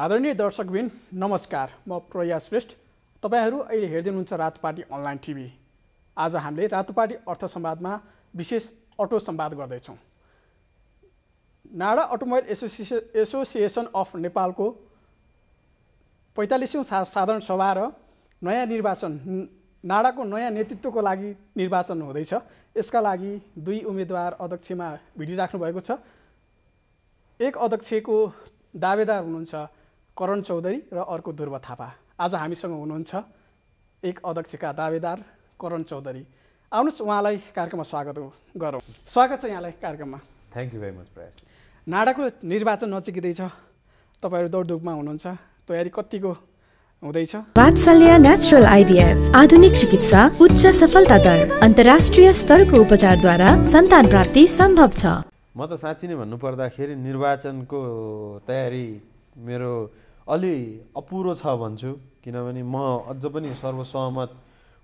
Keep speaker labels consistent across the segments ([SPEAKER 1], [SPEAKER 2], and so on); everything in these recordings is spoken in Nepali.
[SPEAKER 1] आदरणीय दर्शकबिन नमस्कार म प्रया श्रेष्ठ तपाईँहरू अहिले हेर्दै हुनुहुन्छ रातो अनलाइन टिभी आज हामीले रातो पार्टी अर्थ संवादमा विशेष अटो सम्वाद गर्दैछौँ NADA automobile association association of नेपालको पैँतालिसौँ साधारण सभा र नयाँ निर्वाचन नाडाको नयाँ नेतृत्वको लागि निर्वाचन हुँदैछ यसका लागि दुई उम्मेदवार अध्यक्षमा भिडिराख्नु भएको छ एक अध्यक्षको दावेदार हुनुहुन्छ करण चौधरी र अर्को ध्रुव थापा आज हामीसँग हुनुहुन्छ एक अध्यक्षका दावेदार करण चौधरी आउनुहोस् उहाँलाई कार्यक्रममा स्वागत गरौँ स्वागत छ यहाँलाई कार्यक्रममा
[SPEAKER 2] थ्याङ्क यू भेरी मच प्रयास
[SPEAKER 1] नाडाको निर्वाचन नचिकिँदैछ तपाईँहरू दौडधुपमा हुनुहुन्छ तयारी कतिको हुँदैछ
[SPEAKER 2] नेचुरल आइभीएफ आधुनिक चिकित्सा उच्च सफलता दर अन्तर्राष्ट्रिय स्तरको उपचारद्वारा सन्तान प्राप्ति सम्भव छ म त साँच्ची नै भन्नुपर्दाखेरि निर्वाचनको तयारी मेरो अलि अपुरो छ भन्छु किनभने म अझ पनि सर्वसहमत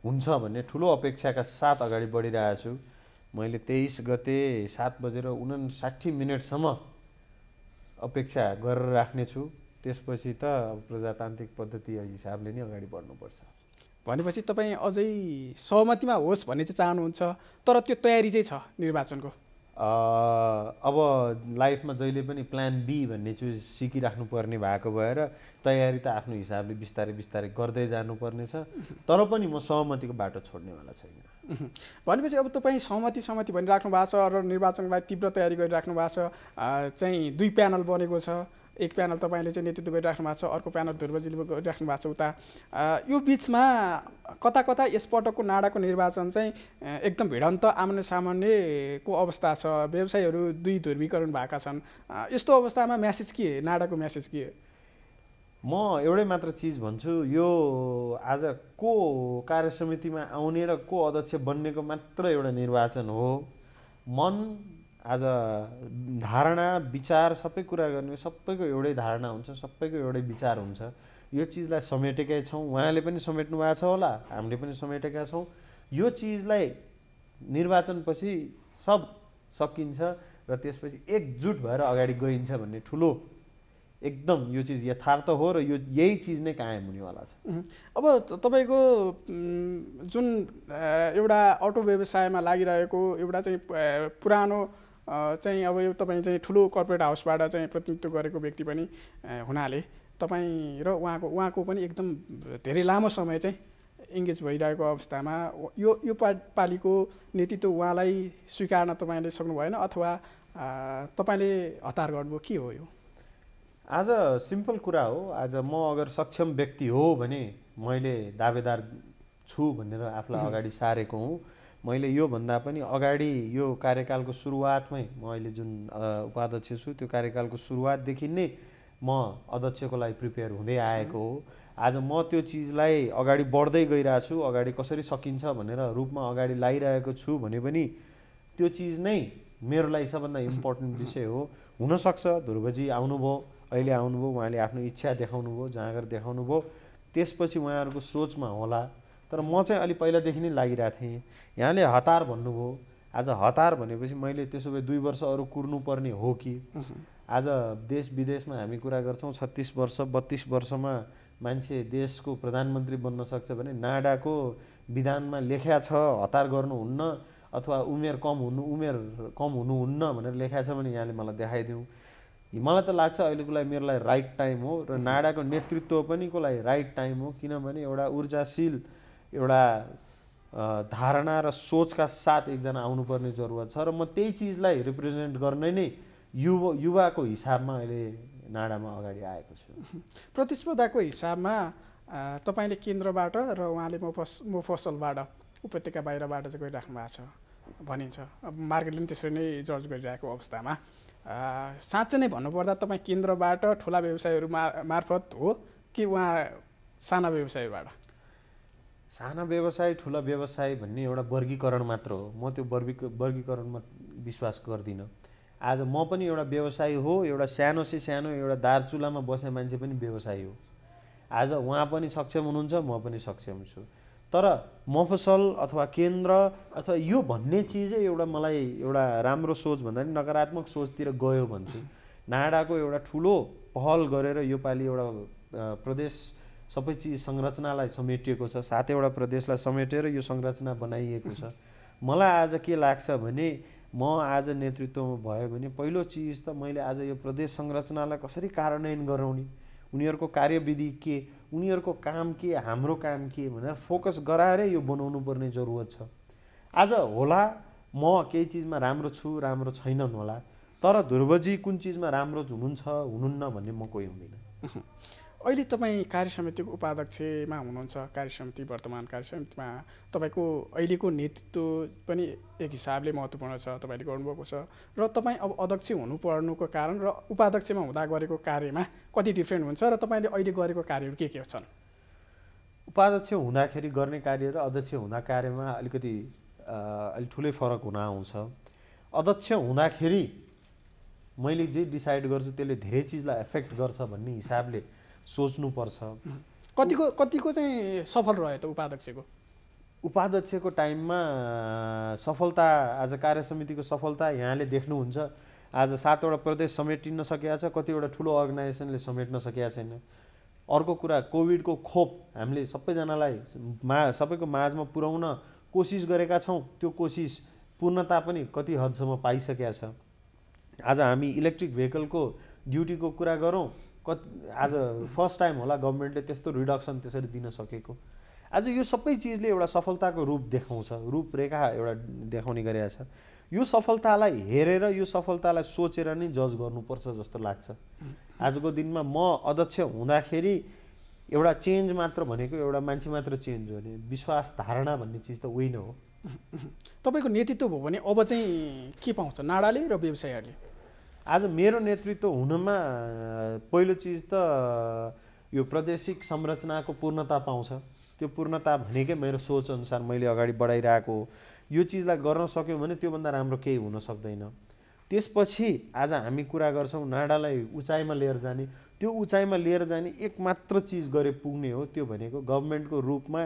[SPEAKER 2] हुन्छ भन्ने ठुलो अपेक्षाका साथ अगाडि बढिरहेको छु मैले तेइस गते सात बजेर उनासाठी मिनटसम्म अपेक्षा गरेर राख्नेछु त्यसपछि त प्रजातान्त्रिक पद्धति हिसाबले नै अगाडि बढ्नुपर्छ भनेपछि तपाईँ अझै सहमतिमा होस् भन्ने चाहिँ चाहनुहुन्छ तर त्यो तयारी चाहिँ छ निर्वाचनको अब लाइफमा जहिले पनि प्लान बी भन्ने चिज सिकिराख्नु पर्ने भएको भएर तयारी त आफ्नो हिसाबले बिस्तारै बिस्तारै गर्दै जानुपर्नेछ तर पनि म सहमतिको बाटो छोड्नेवाला
[SPEAKER 1] छैन भनेपछि अब तपाईँ सहमति सहमति भनिराख्नु भएको छ र निर्वाचनलाई तीव्र तयारी गरिराख्नु भएको छ चाहिँ दुई प्यानल बनेको छ एक प्यानल तपाईँले चाहिँ नेतृत्व गरिराख्नु भएको छ अर्को प्यानल ध्रुवजीले गरिराख्नु भएको छ उता यो बिचमा कता कता यसपटकको नाडाको निर्वाचन चाहिँ एकदम भिडन्त आमान्य सामान्यको अवस्था छ व्यवसायीहरू दुई ध्रुवीकरण भएका छन् यस्तो अवस्थामा म्यासेज के नाडाको म्यासेज के
[SPEAKER 2] म एउटै मात्र चिज भन्छु यो आज को कार्य समितिमा आउने र को अध्यक्ष बन्नेको मात्र एउटा निर्वाचन हो मन आज धारणा विचार सबै कुरा गर्ने सबैको एउटै धारणा हुन्छ सबैको एउटै विचार हुन्छ यो चिजलाई समेटेकै छौँ उहाँले पनि समेट्नु भएको छ होला हामीले पनि समेटेका छौँ यो चिजलाई निर्वाचनपछि सब सकिन्छ र त्यसपछि एकजुट भएर अगाडि गइन्छ भन्ने ठुलो एकदम यो चिज यथार्थ हो र यो यही चिज नै कायम हुनेवाला छ
[SPEAKER 1] अब तपाईँको जुन एउटा अटो व्यवसायमा लागिरहेको एउटा चाहिँ पुरानो चाहिँ अब यो तपाईँ चाहिँ ठुलो कर्पोरेट हाउसबाट चाहिँ प्रतिनिधित्व गरेको व्यक्ति पनि हुनाले तपाईँ र उहाँको उहाँको पनि एकदम धेरै लामो समय चाहिँ इङ्गेज भइरहेको अवस्थामा यो यो पा पालिको नेतृत्व उहाँलाई स्वीकार्न तपाईँले सक्नु भएन अथवा तपाईँले हतार गर्नुभयो के हो यो
[SPEAKER 2] आज सिम्पल कुरा हो आज म अगर सक्षम व्यक्ति हो भने मैले दावेदार छु भनेर आफूलाई अगाडि सारेको हुँ मैले योभन्दा पनि अगाडि यो कार्यकालको सुरुवातमै म अहिले जुन उपाध्यक्ष छु त्यो कार्यकालको सुरुवातदेखि नै म अध्यक्षको लागि प्रिपेयर हुँदै आएको हो आज म त्यो चिजलाई अगाडि बढ्दै गइरहेको छु अगाडि कसरी सकिन्छ भनेर रूपमा अगाडि लगाइरहेको छु भने पनि त्यो चिज नै मेरो लागि सबभन्दा इम्पोर्टेन्ट विषय हो हुनसक्छ ध्रुवजी आउनुभयो अहिले आउनुभयो उहाँले आफ्नो इच्छा देखाउनुभयो जाँगर देखाउनुभयो त्यसपछि उहाँहरूको सोचमा होला तर म चाहिँ अलि पहिलादेखि नै लागिरहेको थिएँ यहाँले हतार भन्नुभयो आज हतार भनेपछि मैले त्यसो भए दुई वर्ष अरू कुर्नुपर्ने हो कि आज देश विदेशमा हामी कुरा गर्छौँ छत्तिस वर्ष बत्तिस वर्षमा मान्छे देशको प्रधानमन्त्री बन्न सक्छ भने नाडाको विधानमा लेख्या छ हतार गर्नुहुन्न अथवा उमेर कम हुनु उमेर कम हुनुहुन्न भनेर लेखा छ भने यहाँले मलाई देखाइदिउँ मलाई त लाग्छ अहिलेको लागि मेरो लागि राइट टाइम हो र नाडाको नेतृत्व पनि को लागि राइट टाइम हो किनभने एउटा ऊर्जाशील एउटा धारणा र सोचका साथ एकजना आउनुपर्ने जरुरत छ र म त्यही चिजलाई रिप्रेजेन्ट गर्ने नै युवा युवाको हिसाबमा अहिले नाडामा अगाडि आएको छु
[SPEAKER 1] प्रतिस्पर्धाको हिसाबमा तपाईँले केन्द्रबाट र उहाँले मोफस मोफसलबाट उपत्यका बाहिरबाट चाहिँ गइराख्नु भएको छ भनिन्छ अब मार्केटले पनि त्यसरी नै जज गरिरहेको अवस्थामा साँच्चै नै भन्नुपर्दा तपाईँ केन्द्रबाट ठुला व्यवसायहरू
[SPEAKER 2] मार्फत हो कि उहाँ साना व्यवसायबाट साना व्यवसाय ठुला व्यवसाय भन्ने एउटा वर्गीकरण मात्र हो म त्यो वर्गी वर्गीकरणमा विश्वास गर्दिनँ आज म पनि एउटा व्यवसाय हो एउटा सानो से सानो एउटा दार्चुलामा बस्ने मान्छे पनि व्यवसाय हो आज उहाँ पनि सक्षम हुनुहुन्छ म पनि सक्षम छु तर मफसल अथवा केन्द्र अथवा यो भन्ने चिजै एउटा मलाई एउटा राम्रो सोच भन्दा पनि नकारात्मक सोचतिर गयो भन्छु नाडाको एउटा ठुलो पहल गरेर योपालि एउटा प्रदेश सबै चिज संरचनालाई समेटिएको छ सातैवटा प्रदेशलाई समेटेर यो संरचना बनाइएको छ मलाई आज के लाग्छ भने म आज नेतृत्वमा भयो भने पहिलो चिज त मैले आज यो प्रदेश संरचनालाई कसरी कार्यान्वयन गराउने उनीहरूको कार्यविधि के उनीहरूको काम के हाम्रो काम के भनेर फोकस गराएरै यो बनाउनु पर्ने जरुरत छ आज होला म केही चिजमा राम्रो छु राम्रो छैनन् होला तर ध्रुवजी कुन चिजमा राम्रो हुनुहुन्छ हुनुहुन्न भन्ने म कोही हुँदिनँ
[SPEAKER 1] अहिले तपाईँ कार्य समितिको उपाध्यक्षमा हुनुहुन्छ कार्य समिति वर्तमान कार्य समितिमा तपाईँको अहिलेको नेतृत्व पनि एक हिसाबले महत्त्वपूर्ण छ तपाईँले गर्नुभएको छ र तपाईँ अब अध्यक्ष हुनुपर्नुको कारण र उपाध्यक्षमा हुँदा गरेको कार्यमा कति डिफ्रेन्ट हुन्छ र तपाईँले अहिले गरेको कार्यहरू के के छन्
[SPEAKER 2] उपाध्यक्ष हुँदाखेरि गर्ने कार्य र अध्यक्ष हुँदा कार्यमा अलिकति अलिक ठुलै फरक हुन आउँछ अध्यक्ष हुँदाखेरि मैले जे डिसाइड गर्छु त्यसले धेरै चिजलाई एफेक्ट गर्छ भन्ने हिसाबले सोच्नुपर्छ
[SPEAKER 1] कतिको कतिको चाहिँ सफल रह्यो त उपाध्यक्षको
[SPEAKER 2] उपाध्यक्षको टाइममा सफलता आज कार्य समितिको सफलता यहाँले देख्नुहुन्छ आज सातवटा प्रदेश समेटिन सकिएको छ कतिवटा ठुलो अर्गनाइजेसनले समेट्न सकेका छैन अर्को कुरा कोभिडको खोप हामीले सबैजनालाई मा सबैको माझमा पुर्याउन कोसिस गरेका छौँ त्यो कोसिस पूर्णता पनि कति हदसम्म पाइसकेका छ आज हामी इलेक्ट्रिक भेहिकलको ड्युटीको कुरा गरौँ कति आज फर्स्ट टाइम होला गभर्मेन्टले त्यस्तो रिडक्सन त्यसरी दिन सकेको आज यो सबै चिजले एउटा सफलताको रूप देखाउँछ रूपरेखा एउटा देखाउने गरेका छ यो सफलतालाई हेरेर यो सफलतालाई सोचेर नै जज गर्नुपर्छ जस्तो लाग्छ आजको दिनमा म अध्यक्ष हुँदाखेरि एउटा चेन्ज मात्र भनेको एउटा मान्छे मात्र चेन्ज हो भने विश्वास धारणा भन्ने चिज त होइन हो
[SPEAKER 1] तपाईँको नेतृत्व भयो भने अब चाहिँ के पाउँछ नाडाले र व्यवसायहरूले
[SPEAKER 2] आज मेरो नेतृत्व हुनमा पहिलो चिज त यो प्रादेशिक संरचनाको पूर्णता पाउँछ त्यो पूर्णता भनेकै मेरो सोचअनुसार मैले अगाडि बढाइरहेको हो यो चिजलाई गर्न सक्यौँ भने त्योभन्दा राम्रो केही हुन सक्दैन त्यसपछि आज हामी कुरा गर्छौँ नाडालाई उचाइमा लिएर जाने त्यो उचाइमा लिएर जाने एकमात्र चिज गरे पुग्ने हो त्यो भनेको गभर्मेन्टको रूपमा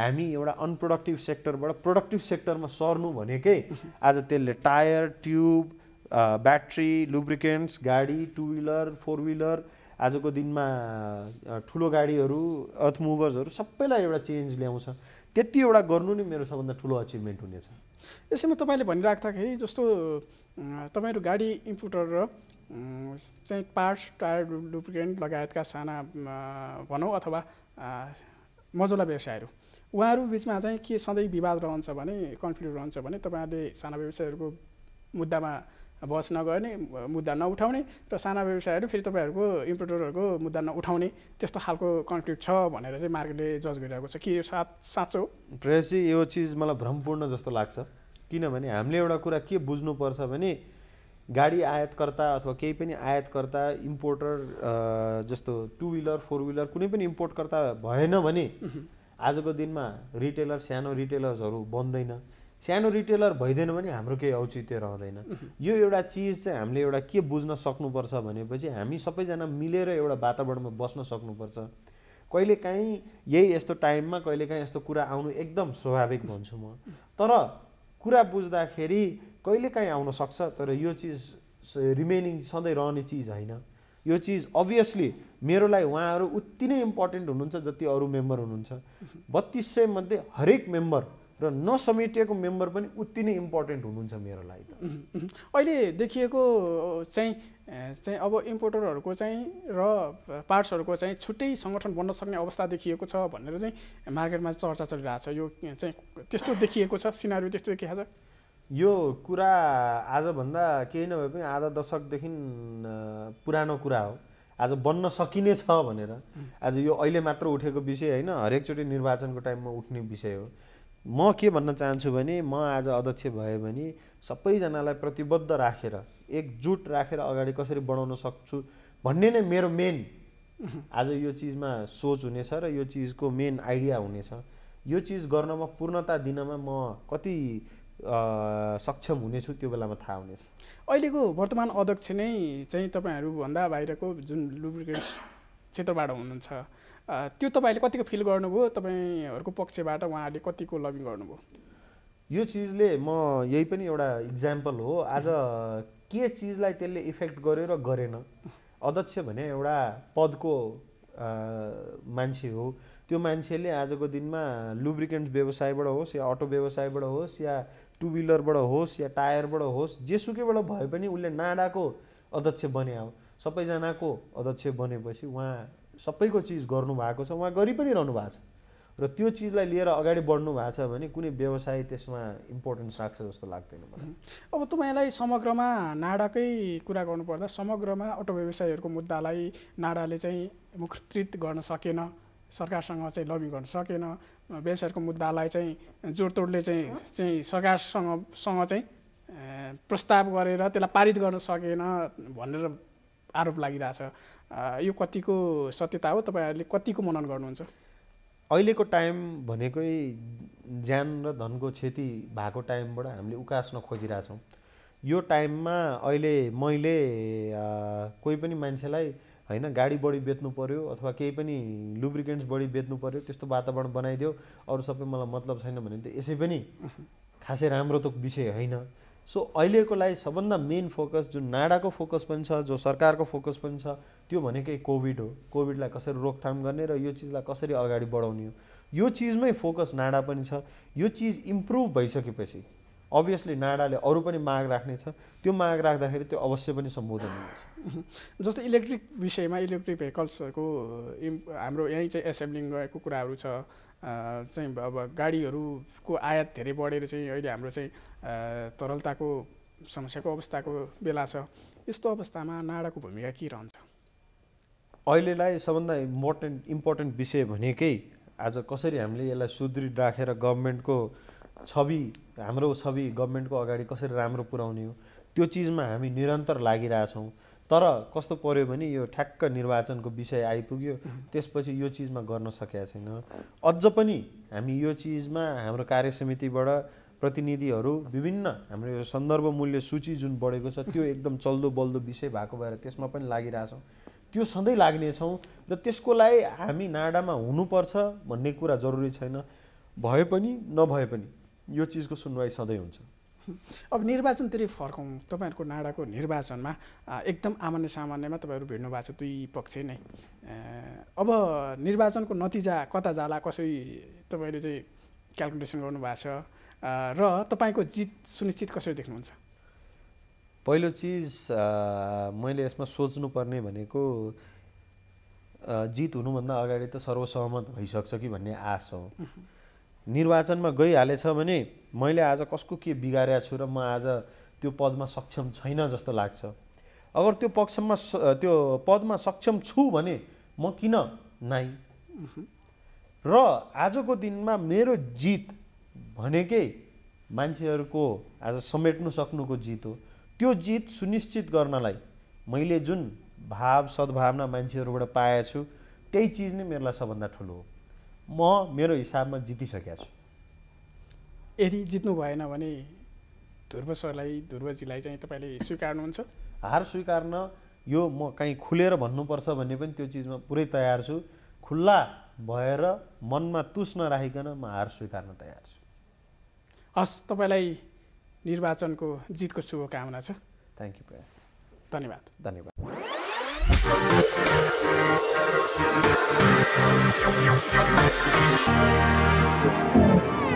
[SPEAKER 2] हामी एउटा अनप्रोडक्टिभ सेक्टरबाट प्रोडक्टिभ सेक्टरमा सर्नु भनेकै आज त्यसले tyre tube battery uh, lubricants गाडी टु विलर फोर विलर आजको दिनमा uh, ठुलो गाडीहरू अर्थ मुभर्सहरू सबैलाई एउटा चेन्ज ल्याउँछ त्यति एउटा गर्नु नै मेरो सबभन्दा ठुलो अचिभमेन्ट हुनेछ यसैमा तपाईँले भनिराख्दाखेरि जस्तो
[SPEAKER 1] तपाईँहरू गाडी इम्पुटर र चाहिँ पार्ट्स टायर डुप्लिकेन्ट लगायतका साना भनौँ अथवा मजुला व्यवसायहरू उहाँहरू बिचमा चाहिँ के सधैँ विवाद रहन्छ भने कन्फ्लिक्ट रहन्छ भने तपाईँहरूले साना व्यवसायहरूको मुद्दामा बहस नगर्ने मुद्दा नउठाउने र साना व्यवसायहरू फेरि तपाईँहरूको इम्पोर्टरहरूको मुद्दा नउठाउने
[SPEAKER 2] त्यस्तो खालको कन्क्रिट छ भनेर चाहिँ मार्केटले जज गरिरहेको छ कि यो सात साँचो प्रेसी यो चिज मलाई भ्रमपूर्ण जस्तो लाग्छ किनभने हामीले एउटा कुरा के बुझ्नुपर्छ भने गाडी आयातकर्ता अथवा केही पनि आयातकर्ता इम्पोर्टर जस्तो टु विलर फोर विलर कुनै पनि इम्पोर्टकर्ता भएन भने आजको दिनमा रिटेलर सानो रिटेलर्सहरू बन्दैन सानो रिटेलर भइदिएन भने हाम्रो केही औचित्य रहँदैन यो एउटा चिज चाहिँ हामीले एउटा के बुझ्न सक्नुपर्छ भनेपछि हामी सबैजना मिलेर एउटा वातावरणमा बस्न सक्नुपर्छ कहिलेकाहीँ यही यस्तो टाइममा कहिलेकाहीँ यस्तो कुरा आउनु एकदम स्वाभाविक भन्छु म तर कुरा बुझ्दाखेरि कहिलेकाहीँ आउन सक्छ तर यो चिज रिमेनिङ सधैँ रहने चिज होइन यो चिज अभियसली मेरोलाई उहाँहरू उत्ति नै इम्पोर्टेन्ट हुनुहुन्छ जति अरू मेम्बर हुनुहुन्छ बत्तिस सयमध्ये हरेक मेम्बर र नसमेटिएको मेम्बर पनि उत्ति नै इम्पोर्टेन्ट हुनुहुन्छ मेरो लागि त अहिले
[SPEAKER 1] देखिएको चाहिँ चाहिँ अब इम्पोर्टरहरूको चाहिँ र पार्ट्सहरूको चाहिँ छुट्टै सङ्गठन बन्न सक्ने अवस्था देखिएको छ भनेर चाहिँ मार्केटमा चर्चा चलिरहेको छ यो चाहिँ त्यस्तो देखिएको छ सिनारी त्यस्तो देखिएको छ
[SPEAKER 2] यो कुरा आजभन्दा केही नभए पनि आधा दशकदेखि पुरानो कुरा हो आज बन्न सकिने छ भनेर आज यो अहिले मात्र उठेको विषय होइन हरेकचोटि निर्वाचनको टाइममा उठ्ने विषय हो म के भन्न चाहन्छु भने म आज अध्यक्ष भएँ भने सबैजनालाई प्रतिबद्ध राखेर रा, एकजुट राखेर रा अगाडि कसरी बढाउन सक्छु भन्ने नै मेरो मेन आज यो चिजमा सोच हुनेछ र यो चिजको मेन आइडिया हुनेछ यो चिज गर्नमा पूर्णता दिनमा म कति सक्षम हुनेछु त्यो बेलामा थाहा हुनेछ
[SPEAKER 1] अहिलेको वर्तमान अध्यक्ष नै चाहिँ तपाईँहरूभन्दा बाहिरको जुन लुब्रिकेट क्षेत्रबाट हुनुहुन्छ त्यो तपाईँले कतिको फिल गर्नुभयो तपाईँहरूको पक्षबाट उहाँहरूले कतिको लगिङ गर्नुभयो
[SPEAKER 2] यो चिजले म यही पनि एउटा इक्जाम्पल हो आज के चिजलाई त्यसले इफेक्ट गर्यो र गरेन अध्यक्ष भने एउटा पदको मान्छे हो त्यो मान्छेले आजको दिनमा लुब्रिकेन्ट व्यवसायबाट होस् या अटो व्यवसायबाट होस् या टु विलरबाट होस् या टायरबाट होस् जेसुकैबाट भए पनि उसले नाडाको अध्यक्ष बन्या हो सबैजनाको अध्यक्ष बनेपछि उहाँ सबैको चिज गर्नुभएको छ उहाँ गरि पनि रहनु भएको छ र त्यो चिजलाई लिएर अगाडि बढ्नु भएको छ भने कुनै व्यवसाय त्यसमा इम्पोर्टेन्स राख्छ जस्तो लाग्दैन मलाई
[SPEAKER 1] अब तपाईँलाई समग्रमा नाडाकै कुरा गर्नुपर्दा समग्रमा अटो व्यवसायहरूको मुद्दालाई नाडाले चाहिँ मुखत्रित गर्न सकेन सरकारसँग चाहिँ लबी गर्न सकेन व्यवसायको मुद्दालाई चाहिँ जोडतोडले चाहिँ चाहिँ सरकारसँग सँग चाहिँ प्रस्ताव गरेर त्यसलाई पारित गर्न सकेन भनेर आरोप लागिरहेछ यो कतिको सत्यता हो तपाईँहरूले कतिको मनन गर्नुहुन्छ
[SPEAKER 2] अहिलेको टाइम भनेकै ज्यान र धनको क्षति भएको टाइमबाट हामीले उकास्न खोजिरहेछौँ यो टाइममा अहिले मैले कोही पनि मान्छेलाई होइन गाडी बढी बेच्नु पऱ्यो अथवा केही पनि लुब्रिकेन्ट्स बढी बेच्नु पऱ्यो त्यस्तो वातावरण बनाइदियो अरू सबै मलाई मतलब छैन भने त यसै पनि खासै राम्रो त विषय होइन सो अहिलेको लागि सबभन्दा मेन फोकस जुन नाडाको फोकस पनि छ जो सरकारको फोकस पनि छ त्यो भनेकै कोभिड हो कोभिडलाई कसरी रोकथाम गर्ने र यो चिजलाई कसरी अगाडि बढाउने हो यो चिजमै फोकस नाडा पनि छ यो चिज इम्प्रुभ भइसकेपछि अभियसली नाडाले अरू पनि माग राख्नेछ त्यो माग राख्दाखेरि त्यो अवश्य पनि सम्बोधन
[SPEAKER 1] हुन्छ जस्तो इलेक्ट्रिक विषयमा इलेक्ट्रिक भेहिकल्सहरूको इम् हाम्रो यहीँ चाहिँ एसेम्ब्लिङ गएको कुराहरू छ चाहिँ अब गाडीहरूको आयात धेरै बढेर चाहिँ अहिले हाम्रो चाहिँ तरलताको समस्याको अवस्थाको बेला छ यस्तो अवस्थामा नाडाको भूमिका के रहन्छ
[SPEAKER 2] अहिलेलाई सबभन्दा इम्पोर्टेन्ट इम्पोर्टेन्ट विषय भनेकै आज कसरी हामीले यसलाई सुदृढ राखेर गभर्मेन्टको छवि हाम्रो छवि गभर्मेन्टको अगाडि कसरी राम्रो पुर्याउने हो त्यो चिजमा हामी निरन्तर लागिरहेछौँ तर कस्तो पऱ्यो भने यो ठ्याक्क निर्वाचनको विषय आइपुग्यो त्यसपछि यो चिजमा गर्न सकेका छैन अझ पनि हामी यो चिजमा हाम्रो कार्य समितिबाट प्रतिनिधिहरू विभिन्न हाम्रो यो सन्दर्भ मूल्य सूची जुन बढेको छ त्यो एकदम चल्दो बल्दो विषय भएको भएर त्यसमा पनि लागिरहेछौँ त्यो सधैँ लाग्नेछौँ र त्यसको लागि हामी नाडामा हुनुपर्छ भन्ने कुरा जरुरी छैन भए पनि नभए पनि यो चिजको सुनवाई सधैँ हुन्छ
[SPEAKER 1] अब निर्वाचनतिर फर्कौँ तपाईँहरूको नाडाको निर्वाचनमा एकदम आमान्य सामान्यमा तपाईँहरू भिड्नु भएको छ दुई पक्ष नै अब निर्वाचनको नतिजा कता जाला कसरी तपाईँले चाहिँ क्यालकुलेसन गर्नुभएको छ र तपाईँको जित सुनिश्चित कसरी देख्नुहुन्छ
[SPEAKER 2] पहिलो चिज मैले यसमा सोच्नुपर्ने भनेको जित हुनुभन्दा अगाडि त सर्वसहमत भइसक्छ कि भन्ने आशा हो निर्वाचनमा गइहालेछ भने मैले आज कसको के बिगारेको छु र म आज त्यो पदमा सक्षम छैन जस्तो लाग्छ अगर त्यो पक्षमा त्यो पदमा सक्षम छु भने म किन नाइ र आजको दिनमा मेरो जित भनेकै मान्छेहरूको आज समेट्नु सक्नुको जित हो त्यो जित सुनिश्चित गर्नलाई मैले जुन भाव सद्भावना मान्छेहरूबाट पाएछु त्यही चिज नै मेरो लागि सबभन्दा ठुलो हो म मेरो हिसाबमा जितिसकेको छु
[SPEAKER 1] यदि जित्नु भएन भने ध्रुव सरलाई ध्रुवजीलाई चाहिँ तपाईँले
[SPEAKER 2] स्वीकार्नुहुन्छ हार स्वीकार्न यो म कहीँ खुलेर भन्नुपर्छ भन्ने पनि त्यो चिजमा पुरै तयार छु खुल्ला भएर मनमा तुस नराखिकन म हार स्वीकार्न तयार छु हस् तपाईँलाई निर्वाचनको जितको शुभकामना छ थ्याङ्क यू प्रयास
[SPEAKER 1] धन्यवाद धन्यवाद Thank you.